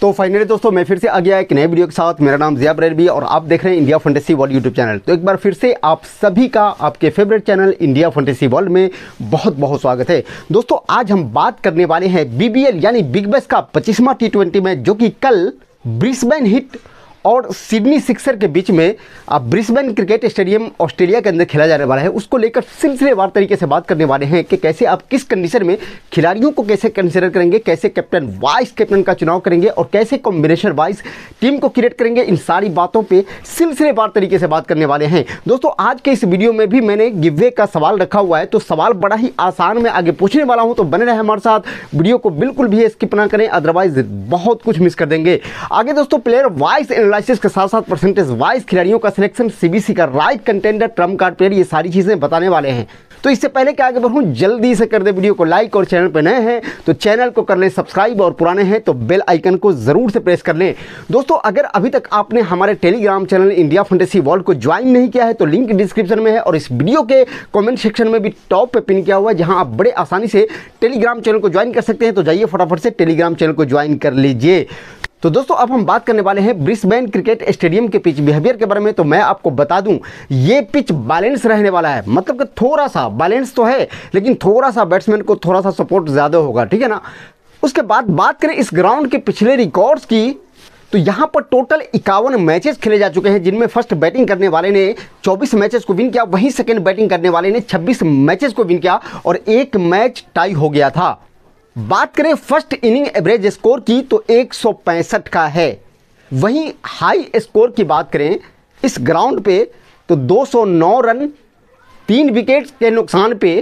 तो फाइनली दोस्तों मैं फिर से आ गया एक नए वीडियो के साथ मेरा नाम जिया भी और आप देख रहे हैं India fantasy world YouTube channel तो एक बार फिर से आप सभी का आपके favourite channel India fantasy world में बहुत बहुत स्वागत है दोस्तों आज हम बात करने वाले हैं बीबीएल यानी बिग बेस का पच्चीसवां टी मैच जो कि कल ब्रिस्बेन हिट और सिडनी सिक्सर के बीच में ब्रिस्बेन क्रिकेट स्टेडियम ऑस्ट्रेलिया के अंदर खेला जाने वाला है उसको लेकर सिलसिलेवार तरीके से बात करने वाले हैं कि कैसे आप किस कंडीशन में खिलाड़ियों को कैसे कंसिडर करेंगे कैसे कैप्टन वाइस कैप्टन का चुनाव करेंगे और कैसे कॉम्बिनेशन वाइज टीम को क्रिएट करेंगे इन सारी बातों पर सिलसिलेवार तरीके से बात करने वाले हैं दोस्तों आज के इस वीडियो में भी मैंने गिवे का सवाल रखा हुआ है तो सवाल बड़ा ही आसान में आगे पूछने वाला हूँ तो बने रहे हमारे साथ वीडियो को बिल्कुल भी स्किप ना करें अदरवाइज बहुत कुछ मिस कर देंगे आगे दोस्तों प्लेयर वाइस एंड एनालिसिस के साथ साथ परसेंटेज वाइज खिलाड़ियों का सिलेक्शन सीबीसी का right contender trump card player ये सारी चीज़ें बताने वाले हैं तो इससे पहले क्या आगे बढ़ूँ जल्दी से कर दे वीडियो को लाइक और चैनल पर नए हैं तो चैनल को कर लें सब्सक्राइब और पुराने हैं तो बेल आइकन को ज़रूर से प्रेस कर लें दोस्तों अगर अभी तक आपने हमारे Telegram channel India fantasy world को ज्वाइन नहीं किया है तो लिंक डिस्क्रिप्शन में है और इस वीडियो के कॉमेंट सेक्शन में भी टॉप पर पिन किया हुआ है जहाँ आप बड़े आसानी से टेलीग्राम चैनल को ज्वाइन कर सकते हैं तो जाइए फटाफट से टेलीग्राम चैनल को ज्वाइन कर लीजिए तो दोस्तों अब हम बात करने वाले हैं ब्रिस्बेन क्रिकेट स्टेडियम के पिच बिहेवियर के बारे में तो मैं आपको बता दूं ये पिच बैलेंस रहने वाला है मतलब कि थोड़ा सा बैलेंस तो है लेकिन थोड़ा सा बैट्समैन को थोड़ा सा सपोर्ट ज़्यादा होगा ठीक है ना उसके बाद बात करें इस ग्राउंड के पिछले रिकॉर्ड्स की तो यहाँ पर टोटल इक्यावन मैचेस खेले जा चुके हैं जिनमें फर्स्ट बैटिंग करने वाले ने 24 मैचेस को विन किया वहीं सेकेंड बैटिंग करने वाले ने 26 मैचेस को विन किया और एक मैच टाई हो गया था बात करें फर्स्ट इनिंग एवरेज स्कोर की तो एक का है वहीं हाई स्कोर की बात करें इस ग्राउंड पे तो 209 रन तीन विकेट के नुकसान पे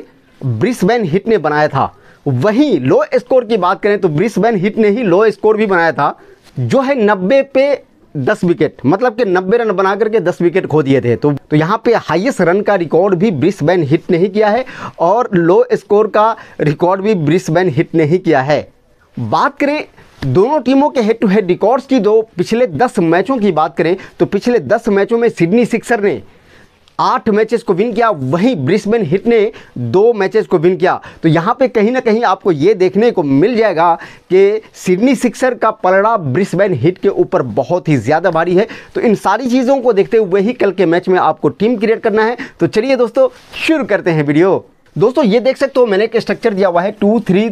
ब्रिस्बेन हिट ने बनाया था वहीं लो स्कोर की बात करें तो ब्रिस्बेन हिट ने ही लो स्कोर भी बनाया था जो है 90 पे दस विकेट मतलब कि नब्बे रन बना करके दस विकेट खो दिए थे तो तो यहाँ पे हाईएस्ट रन का रिकॉर्ड भी ब्रिस्बेन हिट नहीं किया है और लो स्कोर का रिकॉर्ड भी ब्रिस्बेन हिट नहीं किया है बात करें दोनों टीमों के हेड टू हेड रिकॉर्ड्स की दो पिछले दस मैचों की बात करें तो पिछले दस मैचों में सिडनी सिक्सर ने आठ मैचेस को विन किया वहीं ब्रिस्बेन हिट ने दो मैचेस को विन किया तो यहाँ पे कहीं ना कहीं आपको ये देखने को मिल जाएगा कि सिडनी सिक्सर का पलड़ा ब्रिस्बेन हिट के ऊपर बहुत ही ज़्यादा भारी है तो इन सारी चीज़ों को देखते हुए ही कल के मैच में आपको टीम क्रिएट करना है तो चलिए दोस्तों शुरू करते हैं वीडियो दोस्तों ये देख सकते हो मैंने एक स्ट्रक्चर दिया हुआ है टू थ्री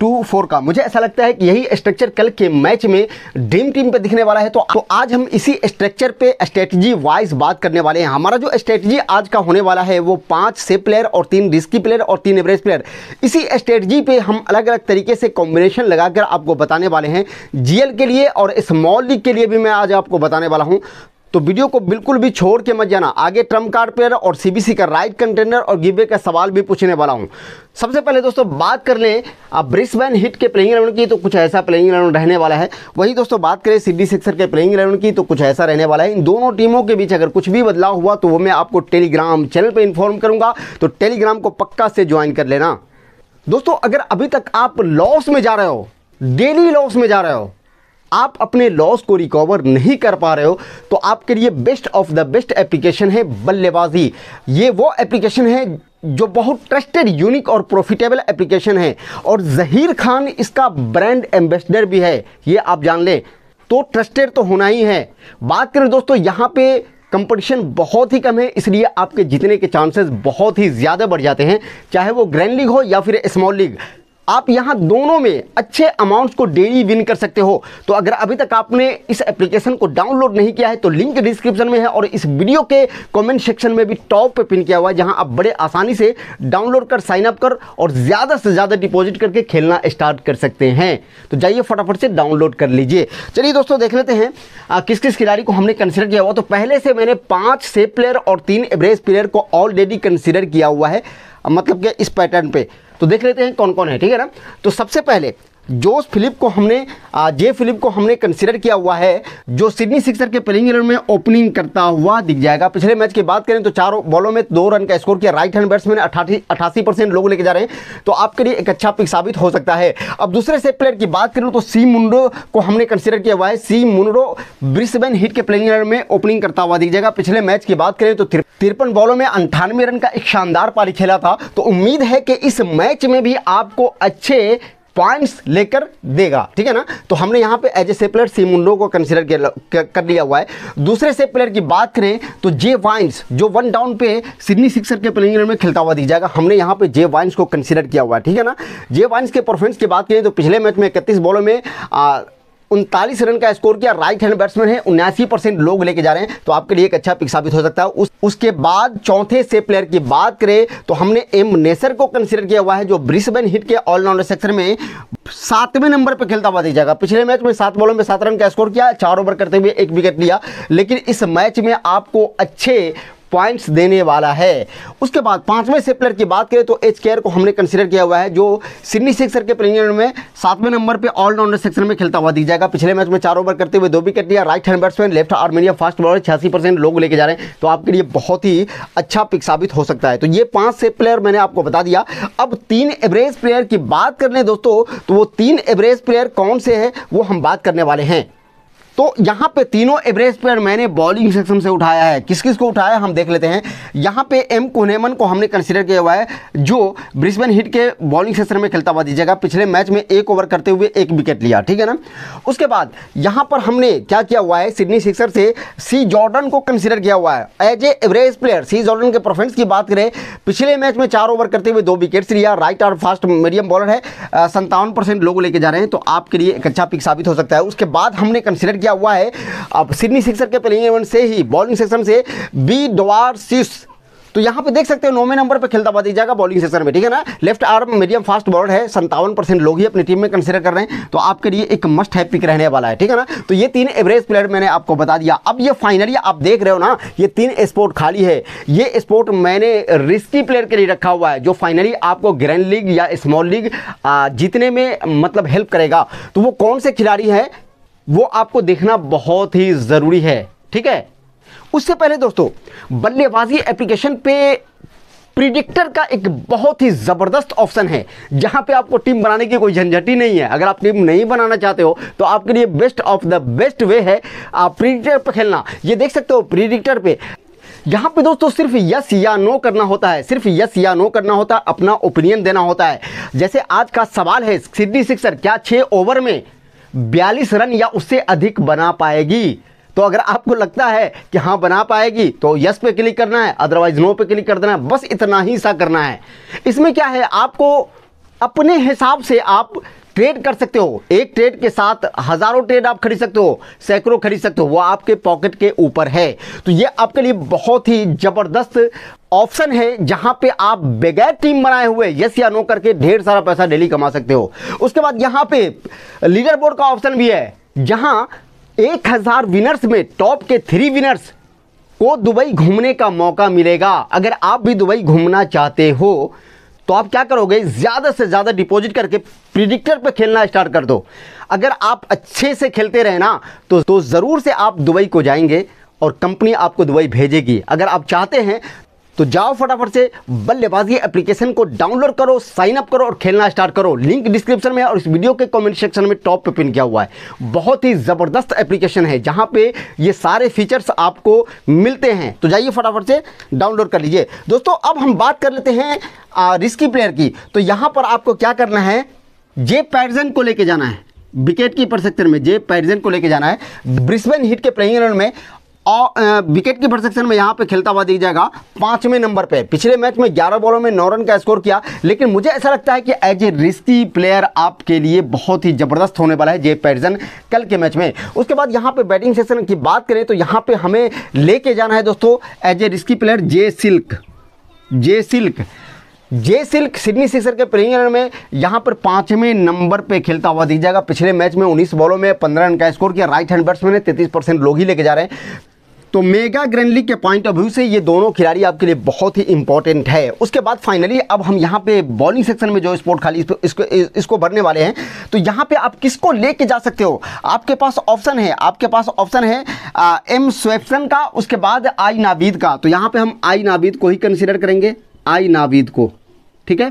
टू फोर का मुझे ऐसा लगता है कि यही स्ट्रक्चर कल के मैच में ड्रीम टीम पे दिखने वाला है तो, तो आज हम इसी स्ट्रक्चर पे स्ट्रेटजी वाइज बात करने वाले हैं हमारा जो स्ट्रेटजी आज का होने वाला है वो पांच से प्लेयर और तीन रिस्की प्लेयर और तीन एवरेज प्लेयर इसी स्ट्रेटजी पे हम अलग अलग तरीके से कॉम्बिनेशन लगाकर आपको बताने वाले हैं जीएल के लिए और स्मॉल लीग के लिए भी मैं आज आपको बताने वाला हूँ तो वीडियो को बिल्कुल भी छोड़ के मत जाना आगे ट्रम्प कार्ड पेयर और सीबीसी का राइट कंटेनर और गिवे का सवाल भी पूछने वाला हूँ सबसे पहले दोस्तों बात कर लें अब ब्रिस्बेन हिट के प्लेइंग इलेवन की तो कुछ ऐसा प्लेइंग इलेवन रहने वाला है वही दोस्तों बात करें सिडनी सिक्सर के प्लेइंग इलेवन की तो कुछ ऐसा रहने वाला है इन दोनों टीमों के बीच अगर कुछ भी बदलाव हुआ तो वो मैं आपको टेलीग्राम चैनल पर इन्फॉर्म करूँगा तो टेलीग्राम को पक्का से ज्वाइन कर लेना दोस्तों अगर अभी तक आप लॉस में जा रहे हो डेली लॉस में जा रहे हो आप अपने लॉस को रिकवर नहीं कर पा रहे हो तो आपके लिए best of the best application है बल्लेबाजी ये वो एप्लीकेशन है जो बहुत ट्रस्टेड यूनिक और प्रॉफिटेबल एप्लीकेशन है और जहीर खान इसका ब्रांड एम्बेसडर भी है ये आप जान लें तो ट्रस्टेड तो होना ही है बात करें दोस्तों यहाँ पे कंपटीशन बहुत ही कम है इसलिए आपके जीतने के चांसेस बहुत ही ज़्यादा बढ़ जाते हैं चाहे वो ग्रैंड लीग हो या फिर स्मॉल लीग आप यहाँ दोनों में अच्छे अमाउंट्स को डेली विन कर सकते हो तो अगर अभी तक आपने इस एप्लीकेशन को डाउनलोड नहीं किया है तो लिंक डिस्क्रिप्शन में है और इस वीडियो के कमेंट सेक्शन में भी टॉप पे पिन किया हुआ है जहाँ आप बड़े आसानी से डाउनलोड कर साइन अप कर और ज़्यादा से ज़्यादा डिपॉजिट करके खेलना स्टार्ट कर सकते हैं तो जाइए फटाफट से डाउनलोड कर लीजिए चलिए दोस्तों देख लेते हैं आ, किस किस खिलाड़ी को हमने कंसिडर किया हुआ तो पहले से मैंने पाँच सेफ प्लेयर और तीन एवरेज प्लेयर को ऑलरेडी कंसिडर किया हुआ है मतलब कि इस पैटर्न पर तो देख लेते हैं कौन कौन है ठीक है ना तो सबसे पहले जोस फिलिप को हमने जे फिलिप को हमने कंसिडर किया हुआ है जो सिडनी सिक्सर के प्लेइंग इलेवन में ओपनिंग करता हुआ दिख जाएगा पिछले मैच की बात करें तो चारों बॉलों में दो रन का स्कोर किया राइट हैंड बैट्समैन अठासी अठासी परसेंट लोग लेके जा रहे हैं तो आपके लिए एक अच्छा पिक साबित हो सकता है अब दूसरे से प्लेयर की बात करूँ तो सी मुंडो को हमने कंसिडर किया हुआ है सी मुंडो ब्रिस्बेन हिट के प्लेइंग इलेवन में ओपनिंग करता हुआ दिख जाएगा पिछले मैच की बात करें तो तिरपन बॉलों में अंठानवे रन का एक शानदार पारी खेला था तो उम्मीद है कि इस मैच में भी आपको अच्छे पॉइंट्स लेकर देगा ठीक है ना तो हमने यहाँ पे एज ए सेपलर मुंडो को कंसिडर किया कर लिया हुआ है दूसरे सेप प्लेयर की बात करें तो जे वाइन्स जो वन डाउन पे सिडनी सिक्सर के प्लेइंग में खेलता हुआ दिख जाएगा हमने यहाँ पे जे वाइन्स को कंसिडर किया हुआ है ठीक है ना जे वाइन्स के परफॉर्मेंस की बात करें तो पिछले मैच में इकतीस बॉलों में आ, उनतालीस रन का स्कोर किया राइट हैंड बैट्समैन है उन्यासी परसेंट लोग लेके जा रहे हैं तो आपके लिए एक अच्छा पिक साबित हो सकता है उस, उसके बाद चौथे से प्लेयर की बात करें तो हमने एम नेसर को कंसिडर किया हुआ है जो ब्रिस्बेन हिट के ऑलराउंडर सेक्शन में सातवें नंबर पर खेलता हुआ दिख जाएगा पिछले मैच में सात बॉलों में सात रन का स्कोर किया चार ओवर करते हुए एक विकेट लिया लेकिन इस मैच में आपको अच्छे पॉइंट्स देने वाला है उसके बाद पांचवें से प्लेयर की बात करें तो एच केयर को हमने कंसीडर किया हुआ है जो सिडनी सिक्सर के प्लेयर में सातवें नंबर पे ऑलराउंडर सेक्शन में खेलता हुआ दिख जाएगा पिछले मैच में चार ओवर करते हुए दो विकेट लिया राइट हैंड बैट्समैन लेफ्ट और मीडियम फास्ट बॉलर छियासी परसेंट लोग लेके जा रहे हैं तो आपके लिए बहुत ही अच्छा पिक साबित हो सकता है तो ये पाँच से प्लेयर मैंने आपको बता दिया अब तीन एवरेज प्लेयर की बात कर लें दोस्तों तो वो तीन एवरेज प्लेयर कौन से हैं वो हम बात करने वाले हैं तो यहाँ पे तीनों एवरेज प्लेयर मैंने बॉलिंग सेक्शन से उठाया है किस किस को उठाया हम देख लेते हैं यहाँ पे एम कोनेमन को हमने कंसिडर किया हुआ है जो ब्रिस्बेन हिट के बॉलिंग सेक्शन में खेलता हुआ दीजिएगा पिछले मैच में एक ओवर करते हुए एक विकेट लिया ठीक है ना उसके बाद यहाँ पर हमने क्या किया हुआ है सिडनी सिक्सर से सी जॉर्डन को कंसिडर किया हुआ है as a average player C Jordan के परफॉर्मेंस की बात करें पिछले मैच में चार ओवर करते हुए दो विकेट्स लिया राइट और फास्ट मीडियम बॉलर है संतावन परसेंट लोग लेके जा रहे हैं तो आपके लिए एक अच्छा पिक साबित हो सकता है उसके बाद हमने कंसिडर किया हुआ है अब सिडनी सिक्सर के प्लेइंग इलेवन से ही बॉलिंग सेक्शन से बी द्वार तो यहाँ पे देख सकते हो नौवे नंबर पे खेलता हुआ दिख जाएगा बॉलिंग सेक्शन में ठीक है ना left arm medium fast bowler है संतावन परसेंट लोग ही अपनी टीम में कंसीडर कर रहे हैं तो आपके लिए एक मस्ट है पिक रहने वाला है ठीक है ना तो ये तीन एवरेज प्लेयर मैंने आपको बता दिया अब ये फाइनली आप देख रहे हो ना ये तीन स्पोर्ट खाली है ये स्पोर्ट मैंने रिस्की प्लेयर के लिए रखा हुआ है जो फाइनली आपको ग्रैंड लीग या स्मॉल लीग जीतने में मतलब हेल्प करेगा तो वो कौन से खिलाड़ी हैं वो आपको देखना बहुत ही ज़रूरी है ठीक है उससे पहले दोस्तों बल्लेबाजी एप्लीकेशन पे प्रिडिक्टर का एक बहुत ही ज़बरदस्त ऑप्शन है जहां पे आपको टीम बनाने की कोई झंझट ही नहीं है अगर आप टीम नहीं बनाना चाहते हो तो आपके लिए best of the best way है आप प्रिडिक्टर पर खेलना ये देख सकते हो प्रिडिक्टर पे यहाँ पे दोस्तों सिर्फ यस या नो करना होता है सिर्फ यस या नो करना होता है अपना ओपिनियन देना होता है जैसे आज का सवाल है सिडनी सिक्सर क्या छः ओवर में बयालीस रन या उससे अधिक बना पाएगी तो अगर आपको लगता है कि हाँ बना पाएगी तो यस पे क्लिक करना है अदरवाइज नो पे क्लिक कर देना है बस इतना ही सा करना है इसमें क्या है आपको अपने हिसाब से आप ट्रेड कर सकते हो एक ट्रेड के साथ हजारों ट्रेड आप खरीद सकते हो सैकड़ों खरीद सकते हो वो आपके पॉकेट के ऊपर है तो ये आपके लिए बहुत ही ज़बरदस्त ऑप्शन है जहां पे आप बगैर टीम बनाए हुए यस या नो करके ढेर सारा पैसा डेली कमा सकते हो उसके बाद यहां पे लीडर बोर्ड का ऑप्शन भी है जहां एक हजार विनर्स में टॉप के थ्री विनर्स को दुबई घूमने का मौका मिलेगा अगर आप भी दुबई घूमना चाहते हो तो आप क्या करोगे ज़्यादा से ज़्यादा डिपॉजिट करके प्रिडिक्टर पे खेलना स्टार्ट कर दो अगर आप अच्छे से खेलते रहे ना तो, तो ज़रूर से आप दुबई को जाएंगे और कंपनी आपको दुबई भेजेगी अगर आप चाहते हैं तो जाओ फटाफट से बल्लेबाजी एप्लीकेशन को डाउनलोड करो साइन अप करो और खेलना स्टार्ट करो लिंक डिस्क्रिप्शन में है और इस वीडियो के कमेंट सेक्शन में टॉप पे पिन किया हुआ है बहुत ही ज़बरदस्त एप्लीकेशन है जहां पे ये सारे फीचर्स आपको मिलते हैं तो जाइए फटाफट से डाउनलोड कर लीजिए दोस्तों अब हम बात कर लेते हैं रिस्की प्लेयर की तो यहां पर आपको क्या करना है जे पैटर्जन को लेके जाना है विकेट कीपर सेक्टर में जे पैरजन को लेके जाना है ब्रिस्बेन हिट के प्लेइंग इलेवन में और विकेट की परसेक्शन में यहाँ पे खेलता हुआ दिख जाएगा पांचवें नंबर पे पिछले मैच में 11 बॉलों में नौ रन का स्कोर किया लेकिन मुझे ऐसा लगता है कि एज ए रिस्की प्लेयर आपके लिए बहुत ही ज़बरदस्त होने वाला है जे पैटर्सन कल के मैच में उसके बाद यहाँ पे बैटिंग सेशन की बात करें तो यहाँ पे हमें लेके जाना है दोस्तों as a risky player J Silk J Silk J Silk Sydney Sixer के प्लेयर में यहाँ पर पाँचवें नंबर पे खेलता हुआ दिख जाएगा पिछले मैच में 19 बॉलों में 15 रन का स्कोर किया राइट हैंड बैट्समैन है 33 परसेंट लोग ही लेके जा रहे हैं तो मेगा ग्रैंडली के पॉइंट ऑफ व्यू से ये दोनों खिलाड़ी आपके लिए बहुत ही इंपॉर्टेंट है उसके बाद फाइनली अब हम यहाँ पे बॉलिंग सेक्शन में जो स्पोर्ट खाली इसको इसको भरने वाले हैं तो यहाँ पे आप किसको लेके जा सकते हो आपके पास ऑप्शन है आपके पास ऑप्शन है आ, एम स्वेप्सन का उसके बाद आई नावीद का तो यहाँ पर हम आई नावीद को ही कंसिडर करेंगे आई नावीद को ठीक है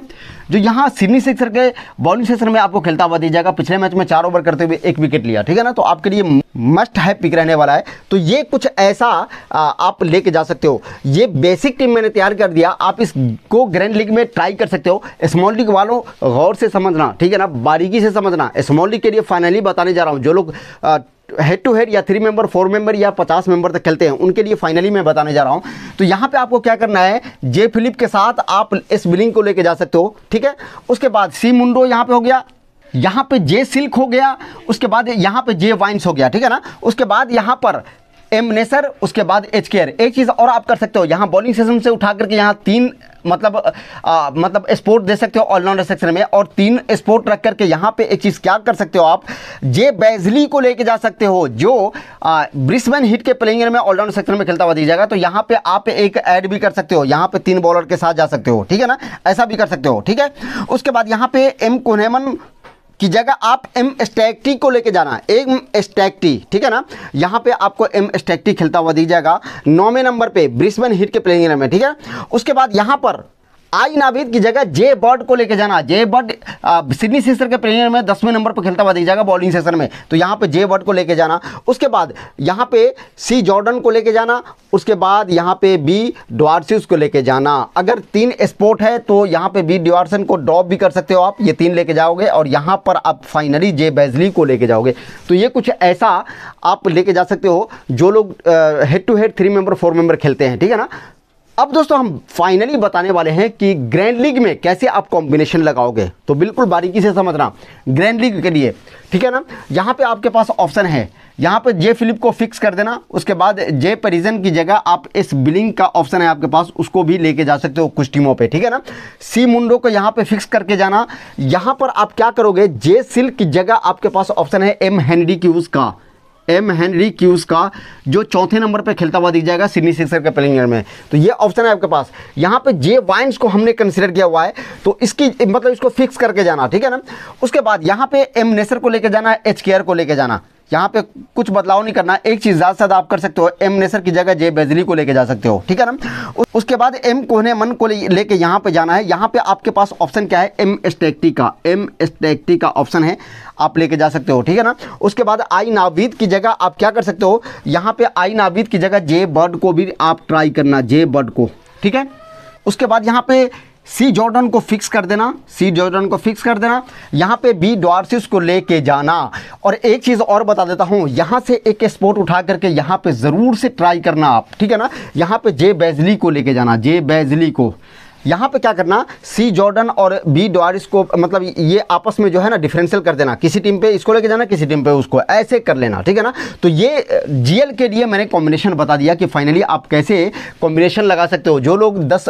जो यहाँ सिडनी सिक्सर के बॉलिंग सेक्शन में आपको खेलता हुआ दिया जाएगा पिछले मैच में चार ओवर करते हुए एक विकेट लिया ठीक है ना तो आपके लिए मस्ट है पिक रहने वाला है तो ये कुछ ऐसा आ, आप लेके जा सकते हो ये बेसिक टीम मैंने तैयार कर दिया आप इसको ग्रैंड लीग में ट्राई कर सकते हो स्मॉल लीग वालों गौर से समझना ठीक है ना बारीकी से समझना स्मॉल लीग के लिए फाइनली बताने जा रहा हूँ जो लोग हेड टू हेड या थ्री मेंबर फोर मेंबर या पचास मेंबर तक खेलते हैं उनके लिए फाइनली मैं बताने जा रहा हूं तो यहां पे आपको क्या करना है जे फिलिप के साथ आप एस बिलिंग को लेके जा सकते हो ठीक है उसके बाद सी मुंडो यहां पे हो गया यहां पे जे सिल्क हो गया उसके बाद यहां पे जे वाइन्स हो गया ठीक है ना उसके बाद यहां पर एम नेसर उसके बाद एच केयर एक चीज़ और आप कर सकते हो यहाँ बॉलिंग सेशन से उठा करके यहाँ तीन मतलब आ, मतलब स्पोर्ट दे सकते हो ऑलराउंडर सेक्शन में और तीन स्पोर्ट रख करके यहाँ पे एक चीज़ क्या कर सकते हो आप जे बैजली को लेके जा सकते हो जो ब्रिस्बेन हिट के प्लेइंगर में ऑलराउंडर सेक्शन में खेलता हुआ दिख जाएगा तो यहाँ पे आप एक ऐड भी कर सकते हो यहाँ पे तीन बॉलर के साथ जा सकते हो ठीक है ना ऐसा भी कर सकते हो ठीक है उसके बाद यहाँ पे एम कोनेमन की जगह आप एम स्टैक्टी को लेके जाना है एम स्टैक्टी ठीक है ना यहाँ पे आपको एम स्टैक्टी खेलता हुआ दी जाएगा नौवें नंबर पे ब्रिस्बेन हिट के प्लेइंग में ठीक है उसके बाद यहाँ पर आई नाविद की जगह जे बर्ड को लेकर जाना जे बर्ड सिडनी सेशन के प्लेयर में दसवें नंबर पर खेलता हुआ दिख जाएगा बॉलिंग सेशन में तो यहाँ पे जे बर्ड को लेकर जाना उसके बाद यहाँ पे सी जॉर्डन को लेकर जाना उसके बाद यहाँ पे बी डॉर्सिस को लेकर जाना अगर तीन स्पोर्ट है तो यहाँ पे बी डॉर्सन को ड्रॉप भी कर सकते हो आप ये तीन लेके जाओगे और यहाँ पर आप फाइनली जे बैजली को लेके जाओगे तो ये कुछ ऐसा आप लेके जा सकते हो जो लोग head to head three member four member खेलते हैं ठीक है ना अब दोस्तों हम फाइनली बताने वाले हैं कि ग्रैंड लीग में कैसे आप कॉम्बिनेशन लगाओगे तो बिल्कुल बारीकी से समझना ग्रैंड लीग के लिए ठीक है ना यहाँ पे आपके पास ऑप्शन है यहाँ पे जे फिलिप को फिक्स कर देना उसके बाद जे परिजन की जगह आप इस बिलिंग का ऑप्शन है आपके पास उसको भी लेके जा सकते हो कुछ टीमों पे ठीक है ना सी मुंडो को यहाँ पे फिक्स करके जाना यहाँ पर आप क्या करोगे जे सिल्क की जगह आपके पास ऑप्शन है एम हैनरी क्यूज का एम हैनरी क्यूज का जो चौथे नंबर पे खेलता हुआ दिख जाएगा सिडनी सिक्सर के प्लेइंग में तो ये ऑप्शन है आपके पास यहाँ पे जे वाइन्स को हमने कंसिडर किया हुआ है तो इसकी मतलब इसको फिक्स करके जाना ठीक है ना उसके बाद यहाँ पे एम नेसर को लेकर जाना एच केयर को लेकर जाना यहाँ पे कुछ बदलाव नहीं करना एक चीज़ ज़्यादा से आप कर सकते हो एम नेसर की जगह जे बेजली को लेके जा सकते हो ठीक है ना उसके बाद एम कोहने मन को लेके यहाँ पे जाना है यहाँ पे आपके पास ऑप्शन क्या है एम स्टेक्टी का एम स्टेक्टी का ऑप्शन है आप लेके जा सकते हो ठीक है ना उसके बाद आई नावीद की जगह आप क्या कर सकते हो यहाँ यहाँ पे आई नाविद की जगह जे बर्ड को भी आप ट्राई करना जे बर्ड को ठीक है उसके बाद यहाँ पे सी जॉर्डन को फिक्स कर देना सी जॉर्डन को फिक्स कर देना यहाँ पे बी डॉर्सिस को लेके जाना और एक चीज़ और बता देता हूँ यहाँ से एक स्पोर्ट उठा करके यहाँ पे ज़रूर से ट्राई करना आप ठीक है ना यहाँ पे जे बैजली को लेके जाना जे बैजली को यहाँ पे क्या करना सी जॉर्डन और बी डॉरिस को मतलब ये आपस में जो है ना डिफरेंशियल कर देना किसी टीम पे इसको लेके जाना किसी टीम पे उसको ऐसे कर लेना ठीक है ना तो ये जीएल के लिए मैंने कॉम्बिनेशन बता दिया कि फाइनली आप कैसे कॉम्बिनेशन लगा सकते हो जो लोग दस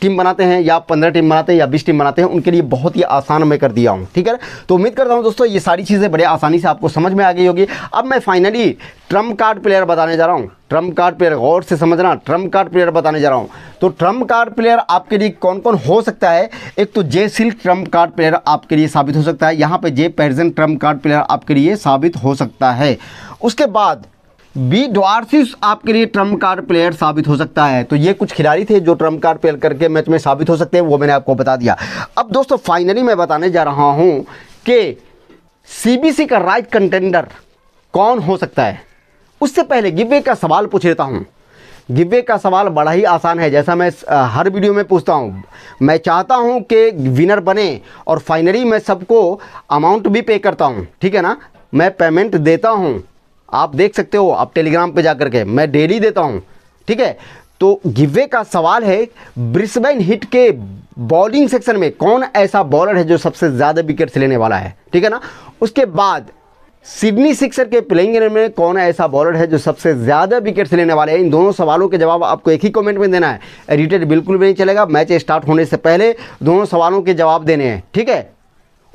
टीम बनाते हैं या पंद्रह टीम बनाते हैं या बीस टीम बनाते हैं उनके लिए बहुत ही आसान मैं कर दिया हूँ ठीक है तो उम्मीद करता हूँ दोस्तों ये सारी चीज़ें बड़े आसानी से आपको समझ में आ गई होगी अब मैं फाइनली ट्रम्प कार्ड प्लेयर बताने जा रहा हूँ ट्रम्प कार्ड प्लेयर गौर से समझना ट्रम्प कार्ड प्लेयर बताने जा रहा हूँ तो ट्रम्प कार्ड प्लेयर आपके लिए कौन कौन हो सकता है एक तो J Silk trump card player आपके लिए साबित हो सकता है यहाँ पे जे पैरजन ट्रम्प कार्ड प्लेयर आपके लिए साबित हो सकता है उसके बाद बी डॉर्सिस आपके लिए ट्रम्प कार्ड प्लेयर साबित हो सकता है तो ये कुछ खिलाड़ी थे जो ट्रम्प कार्ड प्लेयर करके मैच में साबित हो सकते हैं वो मैंने आपको बता दिया अब दोस्तों फाइनली मैं बताने जा रहा हूँ कि सी का राइट कंटेंडर कौन हो सकता है उससे पहले गिवे का सवाल पूछ लेता हूँ गिवे का सवाल बड़ा ही आसान है जैसा मैं हर वीडियो में पूछता हूँ मैं चाहता हूँ कि विनर बने और फाइनली मैं सबको अमाउंट भी पे करता हूँ ठीक है ना मैं पेमेंट देता हूँ आप देख सकते हो आप टेलीग्राम पे जा के मैं डेली देता हूँ ठीक है तो गिवे का सवाल है ब्रिस्बेन हिट के बॉलिंग सेक्शन में कौन ऐसा बॉलर है जो सबसे ज़्यादा विकेट्स लेने वाला है ठीक है ना उसके बाद सिडनी सिक्सर के प्लेइंग इलेवन में कौन ऐसा बॉलर है जो सबसे ज़्यादा विकेट्स लेने वाले हैं इन दोनों सवालों के जवाब आपको एक ही कमेंट में देना है एडिटेड बिल्कुल भी नहीं चलेगा मैच स्टार्ट होने से पहले दोनों सवालों के जवाब देने हैं ठीक है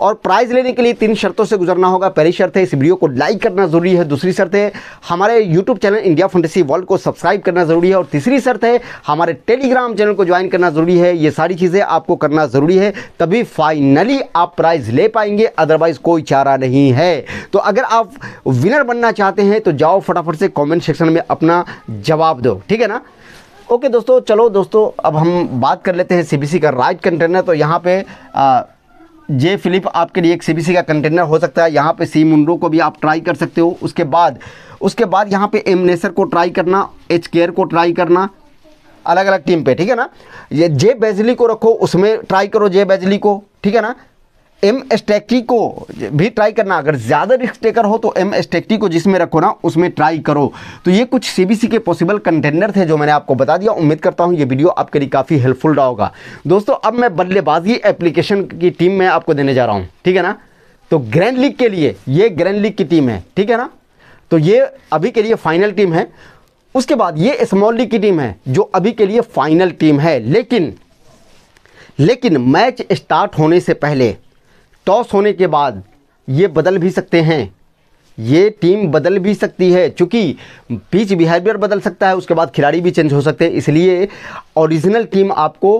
और प्राइज़ लेने के लिए तीन शर्तों से गुजरना होगा पहली शर्त है इस वीडियो को लाइक करना ज़रूरी है दूसरी शर्त है हमारे YouTube channel India fantasy world को सब्सक्राइब करना ज़रूरी है और तीसरी शर्त है हमारे टेलीग्राम चैनल को ज्वाइन करना ज़रूरी है ये सारी चीज़ें आपको करना ज़रूरी है तभी फाइनली आप प्राइज़ ले पाएंगे अदरवाइज़ कोई चारा नहीं है तो अगर आप विनर बनना चाहते हैं तो जाओ फटाफट से कॉमेंट सेक्शन में अपना जवाब दो ठीक है ना ओके दोस्तों चलो दोस्तों अब हम बात कर लेते हैं सी का राइट कंटेनर तो यहाँ पर जे फिलिप आपके लिए एक सी का कंटेनर हो सकता है यहाँ पे सी मुंडो को भी आप ट्राई कर सकते हो उसके बाद उसके बाद यहाँ पे एम नेसर को ट्राई करना एच केयर को ट्राई करना अलग अलग टीम पे ठीक है ना ये जे बेजली को रखो उसमें ट्राई करो जे बेजली को ठीक है ना एम एस्टेक्टी e को भी ट्राई करना अगर ज़्यादा रिस्क टेकर हो तो एम एस्टेक्टी e को जिसमें रखो ना उसमें ट्राई करो तो ये कुछ सीबीसी के पॉसिबल कंटेनर थे जो मैंने आपको बता दिया उम्मीद करता हूँ ये वीडियो आपके लिए काफ़ी हेल्पफुल रहा होगा दोस्तों अब मैं बल्लेबाजी एप्लीकेशन की टीम में आपको देने जा रहा हूँ ठीक है ना तो ग्रैंड लीग के लिए ये ग्रैंड लीग की टीम है ठीक है ना तो ये अभी के लिए फाइनल टीम है उसके बाद ये स्मॉल लीग की टीम है जो अभी के लिए फाइनल टीम है लेकिन लेकिन मैच स्टार्ट होने से पहले टॉस होने के बाद ये बदल भी सकते हैं ये टीम बदल भी सकती है क्योंकि पिच बिहेवियर बदल सकता है उसके बाद खिलाड़ी भी चेंज हो सकते हैं इसलिए ओरिजिनल टीम आपको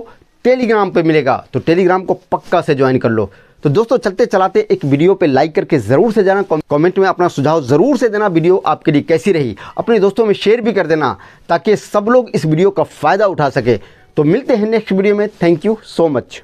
टेलीग्राम पे मिलेगा तो टेलीग्राम को पक्का से ज्वाइन कर लो तो दोस्तों चलते चलाते एक वीडियो पे लाइक करके ज़रूर से जाना कमेंट में अपना सुझाव ज़रूर से देना वीडियो आपके लिए कैसी रही अपने दोस्तों में शेयर भी कर देना ताकि सब लोग इस वीडियो का फ़ायदा उठा सके तो मिलते हैं नेक्स्ट वीडियो में थैंक यू सो मच